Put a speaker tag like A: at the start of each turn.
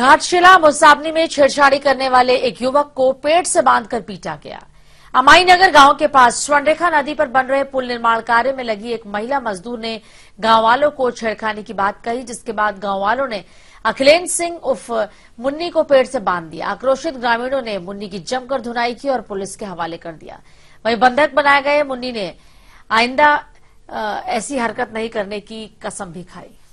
A: घाटशिला मुसाबनी में छेड़छाड़ी करने वाले एक युवक को पेट से बांधकर पीटा गया अमाई नगर गांव के पास स्वर्णरेखा नदी पर बन रहे पुल निर्माण कार्य में लगी एक महिला मजदूर ने गांव वालों को छेड़खानी की बात कही जिसके बाद गांव वालों ने अखिलेंद्र सिंह उर्फ मुन्नी को पेड़ से बांध दिया आक्रोशित ग्रामीणों ने मुन्नी की जमकर धुनाई की और पुलिस के हवाले कर दिया वहीं बंधक बनाए गए मुन्नी ने आइंदा ऐसी हरकत नहीं करने की कसम भी खाई